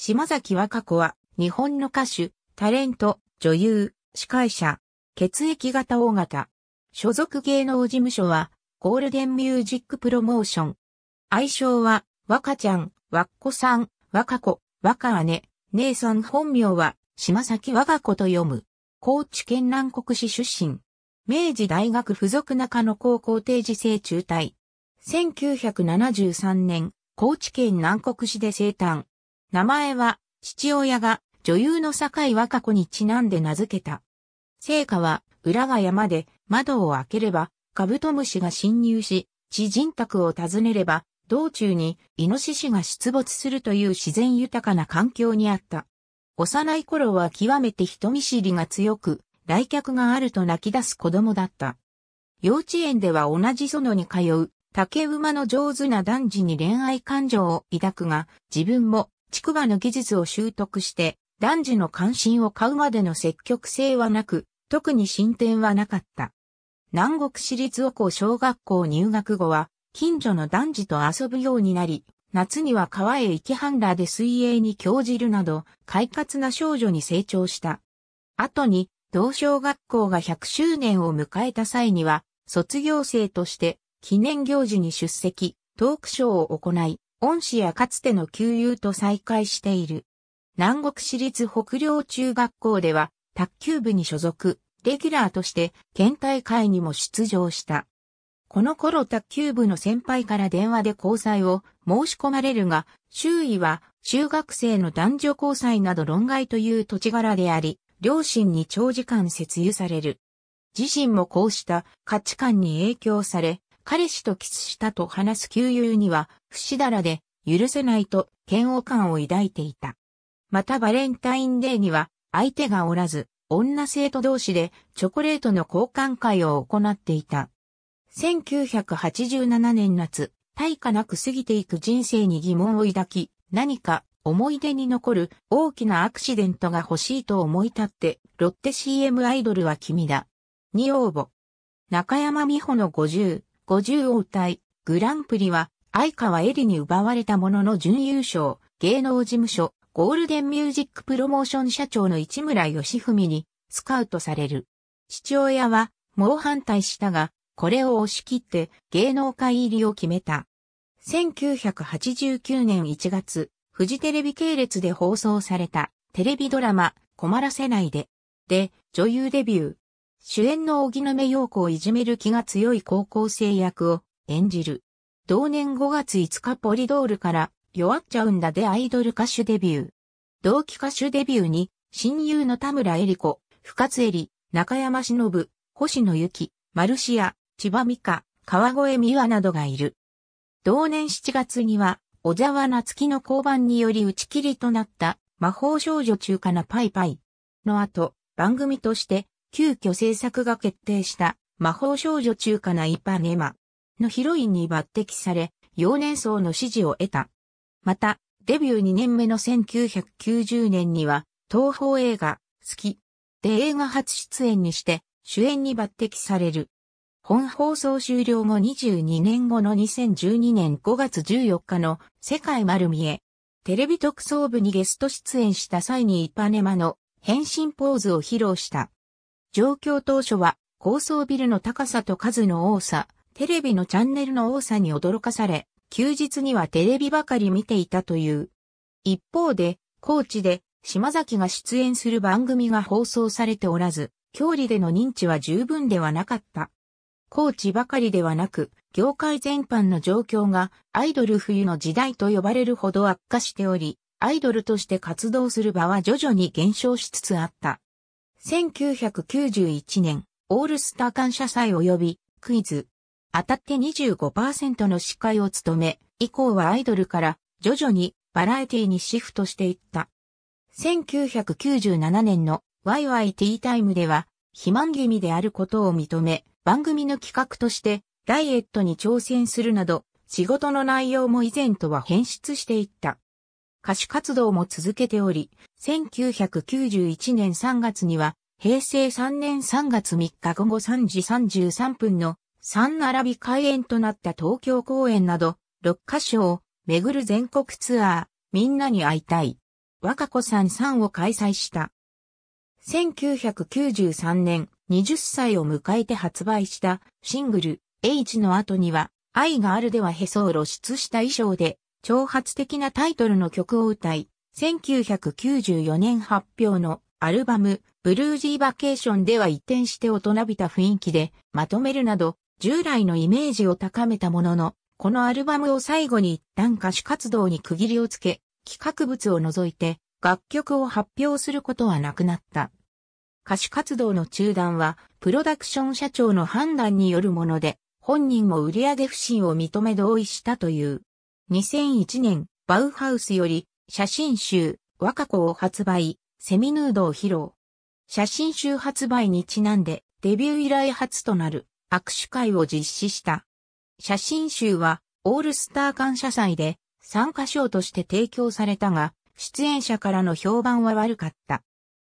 島崎和歌子は、日本の歌手、タレント、女優、司会者、血液型大型。所属芸能事務所は、ゴールデンミュージックプロモーション。愛称は、和歌ちゃん、和っ子さん、和歌子、和歌姉、姉さん本名は、島崎和歌子と読む。高知県南国市出身。明治大学附属中野高校定時制中退。1973年、高知県南国市で生誕。名前は、父親が女優の坂和歌子にちなんで名付けた。聖火は、裏が山で窓を開ければ、カブトムシが侵入し、知人宅を訪ねれば、道中にイノシシが出没するという自然豊かな環境にあった。幼い頃は極めて人見知りが強く、来客があると泣き出す子供だった。幼稚園では同じ園に通う、竹馬の上手な男児に恋愛感情を抱くが、自分も筑馬の技術を習得して、男児の関心を買うまでの積極性はなく、特に進展はなかった。南国市立お小学校入学後は、近所の男児と遊ぶようになり、夏には川へ行きハンダーで水泳に興じるなど、快活な少女に成長した。後に、同小学校が100周年を迎えた際には、卒業生として記念行事に出席、トークショーを行い、恩師やかつての旧友と再会している。南国市立北陵中学校では、卓球部に所属、レギュラーとして県大会にも出場した。この頃卓球部の先輩から電話で交際を申し込まれるが、周囲は中学生の男女交際など論外という土地柄であり、両親に長時間節油される。自身もこうした価値観に影響され、彼氏とキスしたと話す旧友には、不死だらで、許せないと嫌悪感を抱いていた。またバレンタインデーには、相手がおらず、女生徒同士でチョコレートの交換会を行っていた。1987年夏、対価なく過ぎていく人生に疑問を抱き、何か思い出に残る大きなアクシデントが欲しいと思い立って、ロッテ CM アイドルは君だ。に応募。中山美穂の50、50を歌い、グランプリは相川恵里に奪われたものの準優勝、芸能事務所、ゴールデンミュージックプロモーション社長の市村義文にスカウトされる。父親は猛反対したが、これを押し切って芸能界入りを決めた。1989年1月、フジテレビ系列で放送されたテレビドラマ、困らせないで。で、女優デビュー。主演の荻野目洋子をいじめる気が強い高校生役を演じる。同年5月5日ポリドールから弱っちゃうんだでアイドル歌手デビュー。同期歌手デビューに親友の田村恵里子、深津恵里、中山忍、星野由紀、マルシア、千葉美香、川越美和などがいる。同年7月には小沢夏樹の交番により打ち切りとなった魔法少女中華なパイパイの後番組として急遽制作が決定した魔法少女中華なイパネマのヒロインに抜擢され、幼年層の支持を得た。また、デビュー2年目の1990年には、東宝映画、好き。で映画初出演にして、主演に抜擢される。本放送終了後22年後の2012年5月14日の世界丸見え。テレビ特捜部にゲスト出演した際にイパネマの変身ポーズを披露した。状況当初は高層ビルの高さと数の多さ、テレビのチャンネルの多さに驚かされ、休日にはテレビばかり見ていたという。一方で、高知で島崎が出演する番組が放送されておらず、郷里での認知は十分ではなかった。高知ばかりではなく、業界全般の状況がアイドル冬の時代と呼ばれるほど悪化しており、アイドルとして活動する場は徐々に減少しつつあった。1991年、オールスター感謝祭及びクイズ。当たって25%の司会を務め、以降はアイドルから徐々にバラエティにシフトしていった。1997年のワイワイティータイムでは、肥満気味であることを認め、番組の企画としてダイエットに挑戦するなど、仕事の内容も以前とは変質していった。歌手活動も続けており、1991年3月には、平成3年3月3日午後3時33分の3並び開演となった東京公演など、6カ所を巡る全国ツアー、みんなに会いたい。若子さん3を開催した。1993年、20歳を迎えて発売したシングル、H の後には、愛があるではへそを露出した衣装で挑発的なタイトルの曲を歌い、1994年発表のアルバム、ブルージーバケーションでは一転して大人びた雰囲気でまとめるなど、従来のイメージを高めたものの、このアルバムを最後に一旦歌手活動に区切りをつけ、企画物を除いて楽曲を発表することはなくなった。歌手活動の中断は、プロダクション社長の判断によるもので、本人も売上不振を認め同意したという。2001年、バウハウスより、写真集、若子を発売、セミヌードを披露。写真集発売にちなんで、デビュー以来初となる握手会を実施した。写真集は、オールスター感謝祭で、参加賞として提供されたが、出演者からの評判は悪かった。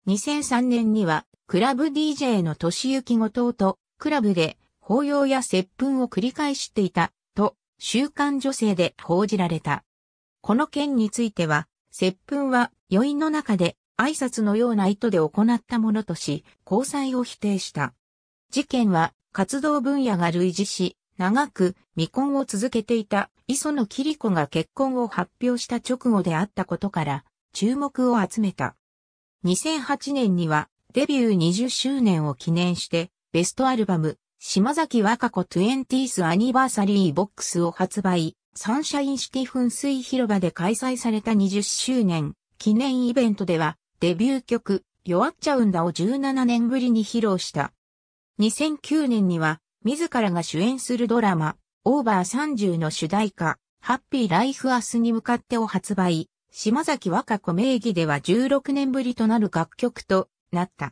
2003年には、クラブ DJ の年行後藤と、クラブで、抱擁や接吻を繰り返していた週刊女性で報じられた。この件については、接吻は余韻の中で挨拶のような意図で行ったものとし、交際を否定した。事件は活動分野が類似し、長く未婚を続けていた磯野リ子が結婚を発表した直後であったことから、注目を集めた。2008年にはデビュー20周年を記念して、ベストアルバム、島崎和歌子 20th アニバーサリーボックスを発売、サンシャインシティ噴水広場で開催された20周年記念イベントでは、デビュー曲、弱っちゃうんだを17年ぶりに披露した。2009年には、自らが主演するドラマ、オーバー30の主題歌、ハッピーライフアスに向かってを発売、島崎和歌子名義では16年ぶりとなる楽曲となった。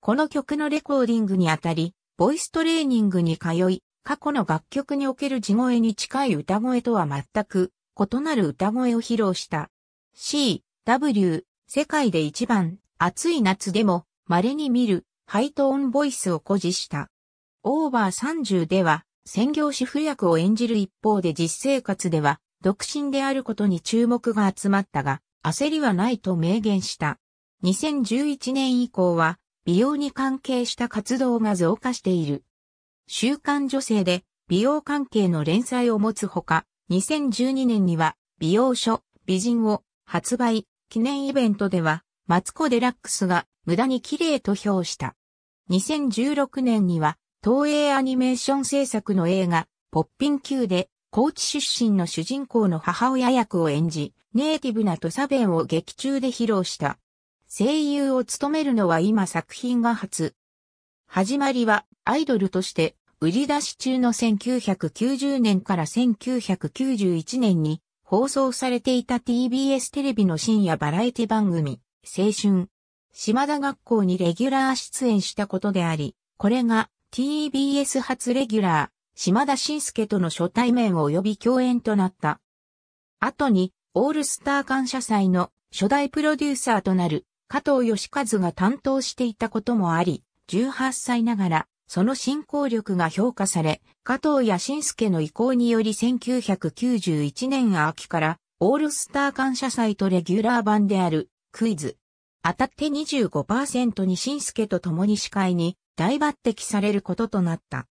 この曲のレコーディングにあたり、ボイストレーニングに通い、過去の楽曲における地声に近い歌声とは全く異なる歌声を披露した。C、W、世界で一番暑い夏でも稀に見るハイトーンボイスを誇示した。オーバー30では専業主婦役を演じる一方で実生活では独身であることに注目が集まったが焦りはないと明言した。2011年以降は美容に関係した活動が増加している。週刊女性で美容関係の連載を持つほか、2012年には美容書美人を発売記念イベントではマツコデラックスが無駄に綺麗と評した。2016年には東映アニメーション制作の映画ポッピンーで高知出身の主人公の母親役を演じ、ネイティブな土佐弁を劇中で披露した。声優を務めるのは今作品が初。始まりはアイドルとして売り出し中の1990年から1991年に放送されていた TBS テレビの深夜バラエティ番組、青春。島田学校にレギュラー出演したことであり、これが TBS 初レギュラー、島田晋介との初対面及び共演となった。後に、オールスター感謝祭の初代プロデューサーとなる加藤義和が担当していたこともあり、18歳ながら、その進行力が評価され、加藤や新助の意向により1991年秋から、オールスター感謝祭とレギュラー版である、クイズ。当たって25%に新助と共に司会に大抜擢されることとなった。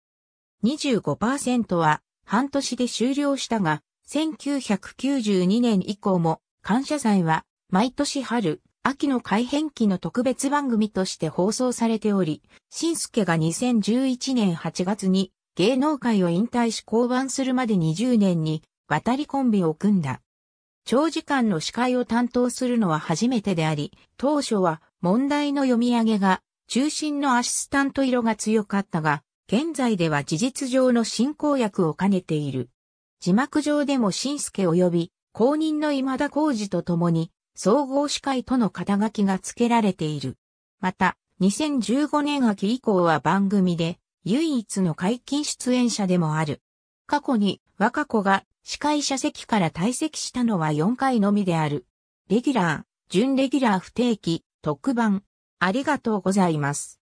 25%は半年で終了したが、1992年以降も感謝祭は毎年春、秋の改変期の特別番組として放送されており、新助が2011年8月に芸能界を引退し降板するまで20年に渡りコンビを組んだ。長時間の司会を担当するのは初めてであり、当初は問題の読み上げが中心のアシスタント色が強かったが、現在では事実上の進行役を兼ねている。字幕上でも新助及び公認の今田浩二と共に総合司会との肩書きが付けられている。また、2015年秋以降は番組で唯一の解禁出演者でもある。過去に若子が司会者席から退席したのは4回のみである。レギュラー、準レギュラー不定期、特番。ありがとうございます。